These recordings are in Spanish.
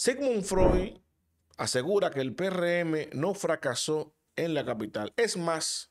Sigmund Freud asegura que el PRM no fracasó en la capital. Es más,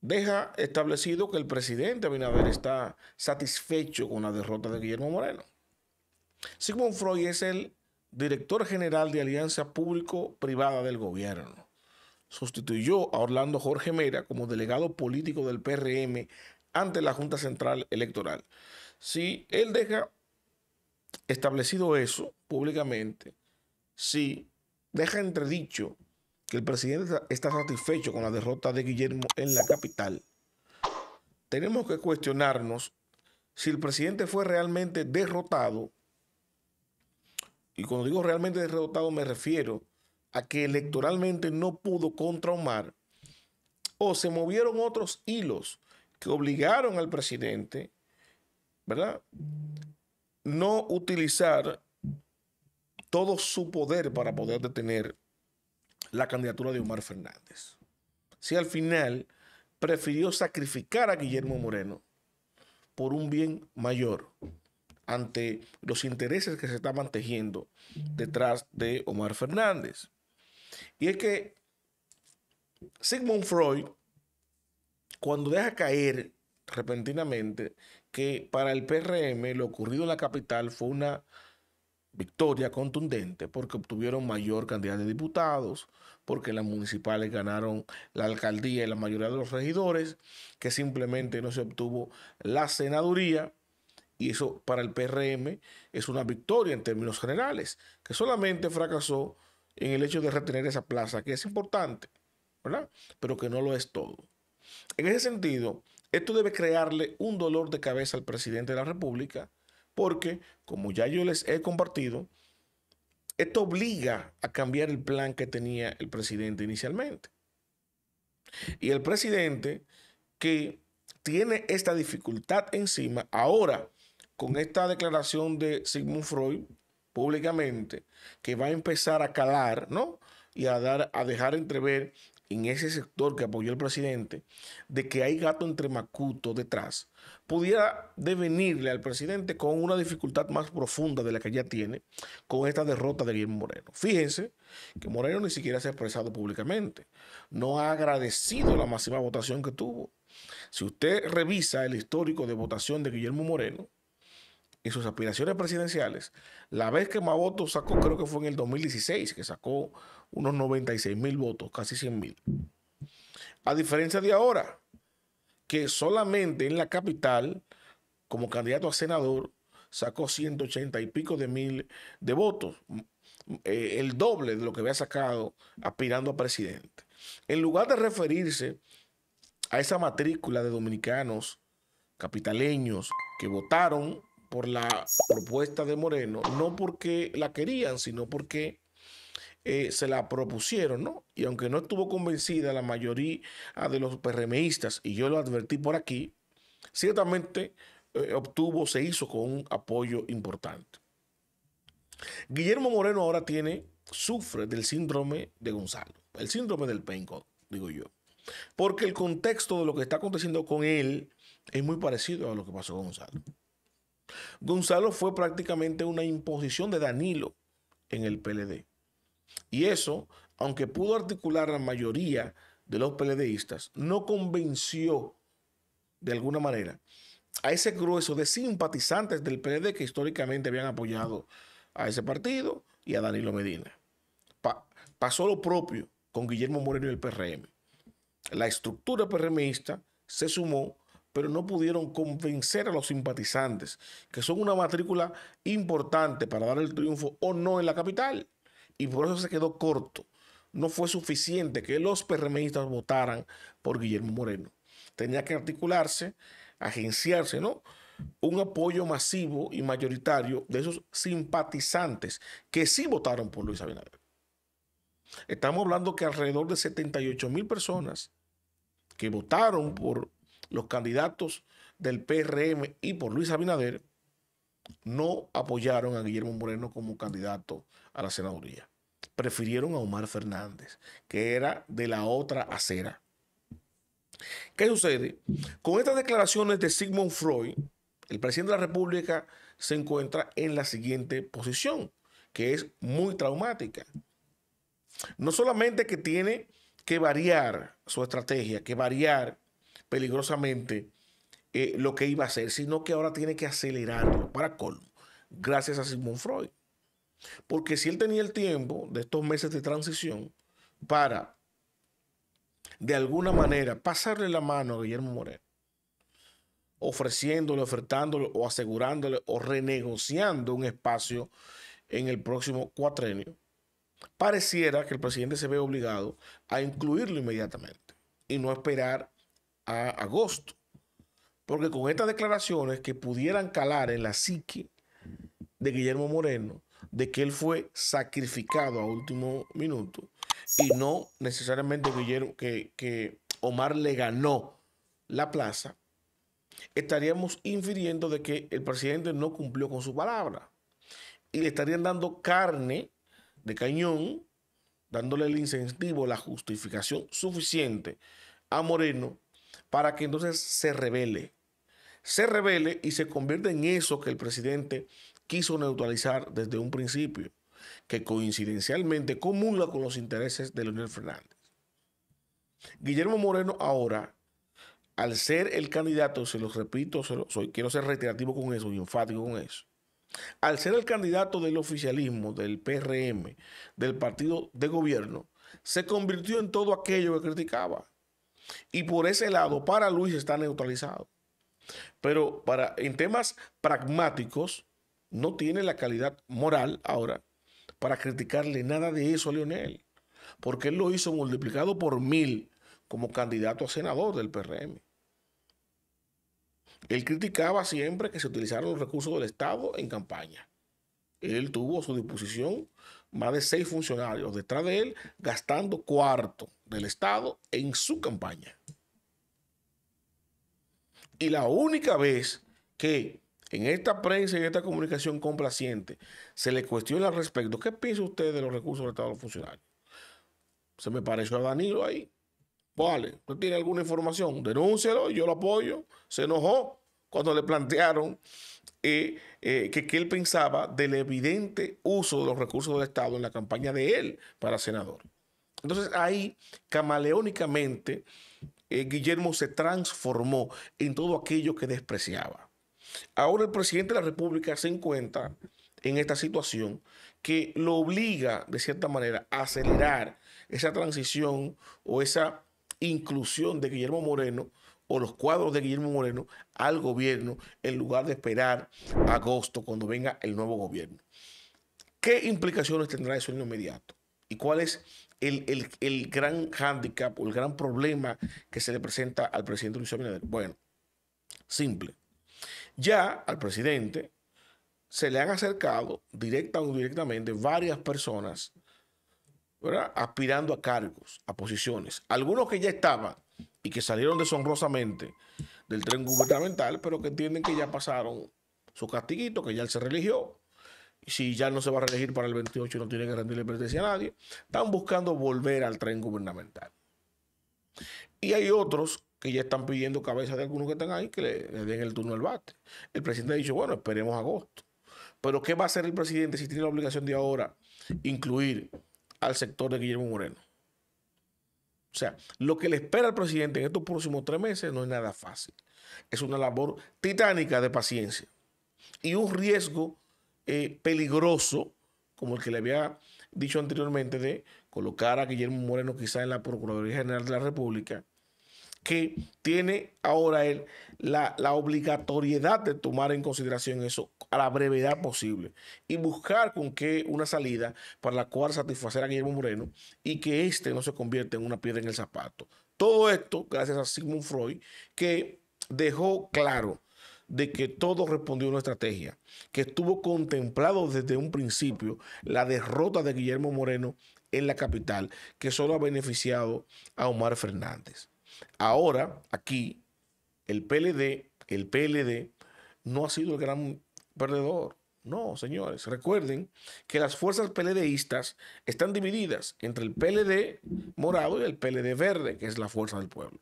deja establecido que el presidente Abinader está satisfecho con la derrota de Guillermo Moreno. Sigmund Freud es el director general de Alianza Público-Privada del Gobierno. Sustituyó a Orlando Jorge Mera como delegado político del PRM ante la Junta Central Electoral. Si él deja establecido eso públicamente, si deja entredicho que el presidente está satisfecho con la derrota de Guillermo en la capital, tenemos que cuestionarnos si el presidente fue realmente derrotado. Y cuando digo realmente derrotado me refiero a que electoralmente no pudo contra o se movieron otros hilos que obligaron al presidente, ¿verdad? no utilizar todo su poder para poder detener la candidatura de Omar Fernández. Si al final prefirió sacrificar a Guillermo Moreno por un bien mayor ante los intereses que se estaban tejiendo detrás de Omar Fernández. Y es que Sigmund Freud, cuando deja caer repentinamente que para el PRM lo ocurrido en la capital fue una victoria contundente porque obtuvieron mayor cantidad de diputados, porque las municipales ganaron la alcaldía y la mayoría de los regidores, que simplemente no se obtuvo la senaduría. Y eso para el PRM es una victoria en términos generales, que solamente fracasó en el hecho de retener esa plaza, que es importante, ¿verdad? Pero que no lo es todo. En ese sentido, esto debe crearle un dolor de cabeza al presidente de la República porque, como ya yo les he compartido, esto obliga a cambiar el plan que tenía el presidente inicialmente. Y el presidente que tiene esta dificultad encima, ahora con esta declaración de Sigmund Freud públicamente, que va a empezar a calar, ¿no? Y a, dar, a dejar entrever en ese sector que apoyó el presidente, de que hay gato entre Macuto detrás, pudiera devenirle al presidente con una dificultad más profunda de la que ya tiene con esta derrota de Guillermo Moreno. Fíjense que Moreno ni siquiera se ha expresado públicamente, no ha agradecido la masiva votación que tuvo. Si usted revisa el histórico de votación de Guillermo Moreno, y sus aspiraciones presidenciales, la vez que más sacó, creo que fue en el 2016, que sacó unos 96 mil votos, casi 100 mil. A diferencia de ahora, que solamente en la capital, como candidato a senador, sacó 180 y pico de mil de votos, eh, el doble de lo que había sacado aspirando a presidente. En lugar de referirse a esa matrícula de dominicanos capitaleños que votaron por la propuesta de Moreno, no porque la querían, sino porque eh, se la propusieron, ¿no? Y aunque no estuvo convencida la mayoría ah, de los PRMistas, y yo lo advertí por aquí, ciertamente eh, obtuvo, se hizo con un apoyo importante. Guillermo Moreno ahora tiene, sufre del síndrome de Gonzalo, el síndrome del penco, digo yo. Porque el contexto de lo que está aconteciendo con él es muy parecido a lo que pasó con Gonzalo. Gonzalo fue prácticamente una imposición de Danilo en el PLD. Y eso, aunque pudo articular la mayoría de los PLDistas, no convenció de alguna manera a ese grueso de simpatizantes del PLD que históricamente habían apoyado a ese partido y a Danilo Medina. pasó lo propio con Guillermo Moreno y el PRM. La estructura PRMista se sumó, pero no pudieron convencer a los simpatizantes, que son una matrícula importante para dar el triunfo o no en la capital y por eso se quedó corto. No fue suficiente que los PRMistas votaran por Guillermo Moreno. Tenía que articularse, agenciarse, ¿no? Un apoyo masivo y mayoritario de esos simpatizantes que sí votaron por Luis Abinader. Estamos hablando que alrededor de 78 mil personas que votaron por los candidatos del PRM y por Luis Abinader no apoyaron a Guillermo Moreno como candidato a la senaduría prefirieron a Omar Fernández, que era de la otra acera. ¿Qué sucede? Con estas declaraciones de Sigmund Freud, el presidente de la República se encuentra en la siguiente posición, que es muy traumática. No solamente que tiene que variar su estrategia, que variar peligrosamente eh, lo que iba a hacer, sino que ahora tiene que acelerarlo para colmo, gracias a Sigmund Freud. Porque si él tenía el tiempo de estos meses de transición para, de alguna manera, pasarle la mano a Guillermo Moreno, ofreciéndole, ofertándole o asegurándole o renegociando un espacio en el próximo cuatrenio, pareciera que el presidente se ve obligado a incluirlo inmediatamente y no esperar a agosto. Porque con estas declaraciones que pudieran calar en la psique de Guillermo Moreno, de que él fue sacrificado a último minuto y no necesariamente que, Omar le ganó la plaza, estaríamos infiriendo de que el presidente no cumplió con su palabra y le estarían dando carne de cañón, dándole el incentivo, la justificación suficiente a Moreno para que entonces se revele. Se revele y se convierta en eso que el presidente quiso neutralizar desde un principio, que coincidencialmente comula con los intereses de Leonel Fernández. Guillermo Moreno ahora, al ser el candidato, se los repito, soy, quiero ser reiterativo con eso y enfático con eso, al ser el candidato del oficialismo, del PRM, del partido de gobierno, se convirtió en todo aquello que criticaba. Y por ese lado, para Luis está neutralizado. Pero para, en temas pragmáticos, no tiene la calidad moral ahora para criticarle nada de eso a Leonel, porque él lo hizo multiplicado por mil como candidato a senador del PRM. Él criticaba siempre que se utilizaron los recursos del Estado en campaña. Él tuvo a su disposición más de seis funcionarios detrás de él gastando cuarto del Estado en su campaña. Y la única vez que en esta prensa y en esta comunicación complaciente se le cuestiona al respecto. ¿Qué piensa usted de los recursos del Estado de los funcionarios? Se me pareció a Danilo ahí. Vale, ¿usted tiene alguna información? Denúncialo, yo lo apoyo. Se enojó cuando le plantearon eh, eh, que, él pensaba del evidente uso de los recursos del Estado en la campaña de él para senador. Entonces ahí, camaleónicamente, eh, Guillermo se transformó en todo aquello que despreciaba. Ahora el presidente de la República se encuentra en esta situación que lo obliga, de cierta manera, a acelerar esa transición o esa inclusión de Guillermo Moreno o los cuadros de Guillermo Moreno al gobierno en lugar de esperar agosto cuando venga el nuevo gobierno. ¿Qué implicaciones tendrá eso en inmediato? ¿Y cuál es el, el gran hándicap o el gran problema que se le presenta al presidente Luis Abinader? Bueno, simple. Ya al presidente se le han acercado directa o indirectamente varias personas aspirando a cargos, a posiciones. Algunos que ya estaban y que salieron deshonrosamente del tren gubernamental, pero que entienden que ya pasaron su castiguito, que ya él se religió. Y si ya no se va a reelegir para el 28 no tiene que rendirle presencia a nadie, están buscando volver al tren gubernamental. Y hay otros que ya están pidiendo cabeza de algunos que están ahí, que le, den el turno al bate. El presidente ha dicho, bueno, esperemos agosto. Pero ¿qué va a hacer el presidente si tiene la obligación de ahora incluir al sector de Guillermo Moreno? O sea, lo que le espera al presidente en estos próximos tres meses no es nada fácil. Es una labor titánica de paciencia y un riesgo eh, peligroso, como el que le había dicho anteriormente, de colocar a Guillermo Moreno quizá en la Procuraduría General de la República que tiene ahora él la, obligatoriedad de tomar en consideración eso a la brevedad posible y buscar con qué una salida para la cual satisfacer a Guillermo Moreno y que éste no se convierta en una piedra en el zapato. Todo esto gracias a Sigmund Freud que dejó claro de que todo respondió a una estrategia, que estuvo contemplado desde un principio la derrota de Guillermo Moreno en la capital, que solo ha beneficiado a Omar Fernández. Ahora, aquí, el PLD, el PLD no ha sido el gran perdedor. No, señores, recuerden que las fuerzas PLDistas están divididas entre el PLD morado y el PLD verde, que es la fuerza del pueblo.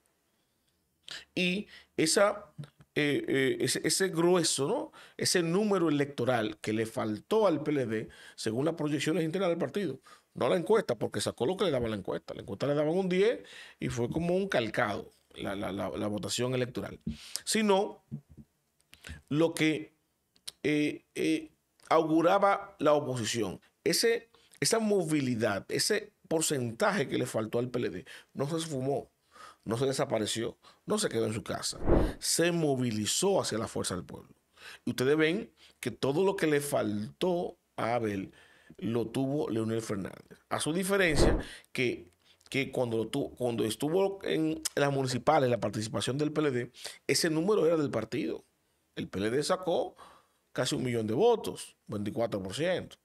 Y esa, eh, eh, ese, grueso, ese número electoral que le faltó al PLD, según las proyecciones internas del partido, no la encuesta, porque sacó lo que le daba la encuesta. La encuesta le daban un 10 y fue como un calcado la, votación electoral. Sino lo que eh, eh, auguraba la oposición. Ese, esa movilidad, ese porcentaje que le faltó al PLD, no se esfumó, no se desapareció, no se quedó en su casa, se movilizó hacia la fuerza del pueblo. Y ustedes ven que todo lo que le faltó a Abel lo tuvo Leonel Fernández. A su diferencia que, cuando, cuando estuvo en las municipales la participación del PLD, ese número era del partido. El PLD sacó casi un millón de votos, 24%.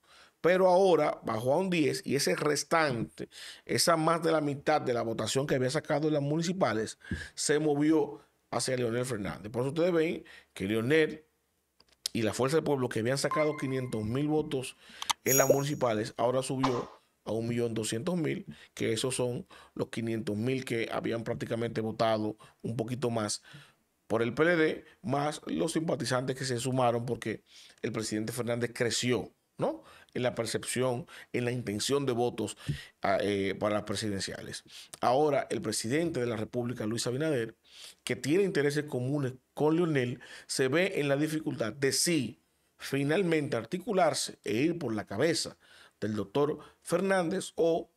Pero ahora bajó a un 10 y ese restante, esa más de la mitad de la votación que había sacado en las municipales, se movió hacia Leonel Fernández. Por eso ustedes ven que Leonel y la Fuerza del Pueblo, que habían sacado 500 mil votos en las municipales, ahora subió a 1.200.000, que esos son los 500.000 que habían prácticamente votado un poquito más por el PLD, más los simpatizantes que se sumaron porque el presidente Fernández creció en la percepción, en la intención de votos ah, eh, para las presidenciales. Ahora, el presidente de la República, Luis Abinader, que tiene intereses comunes con Leonel, se ve en la dificultad de si finalmente articularse e ir por la cabeza del doctor Fernández o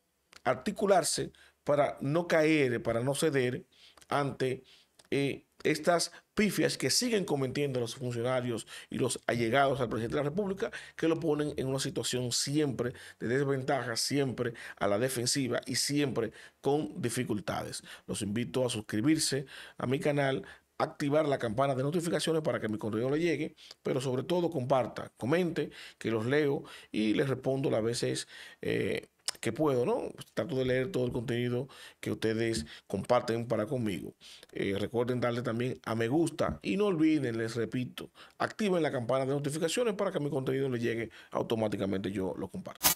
articularse para no caer, para no ceder ante eh, estas pifias que siguen cometiendo los funcionarios y los allegados al presidente de la República, que lo ponen en una situación siempre de desventaja, siempre a la defensiva y siempre con dificultades. Los invito a suscribirse a mi canal activar la campana de notificaciones para que mi contenido le llegue, pero sobre todo comparta, comente, que los leo y les respondo las veces eh, que puedo, ¿no? Pues, trato de leer todo el contenido que ustedes comparten para conmigo. Eh, recuerden darle también a me gusta y no olviden, les repito, activen la campana de notificaciones para que mi contenido les llegue automáticamente, yo lo comparto.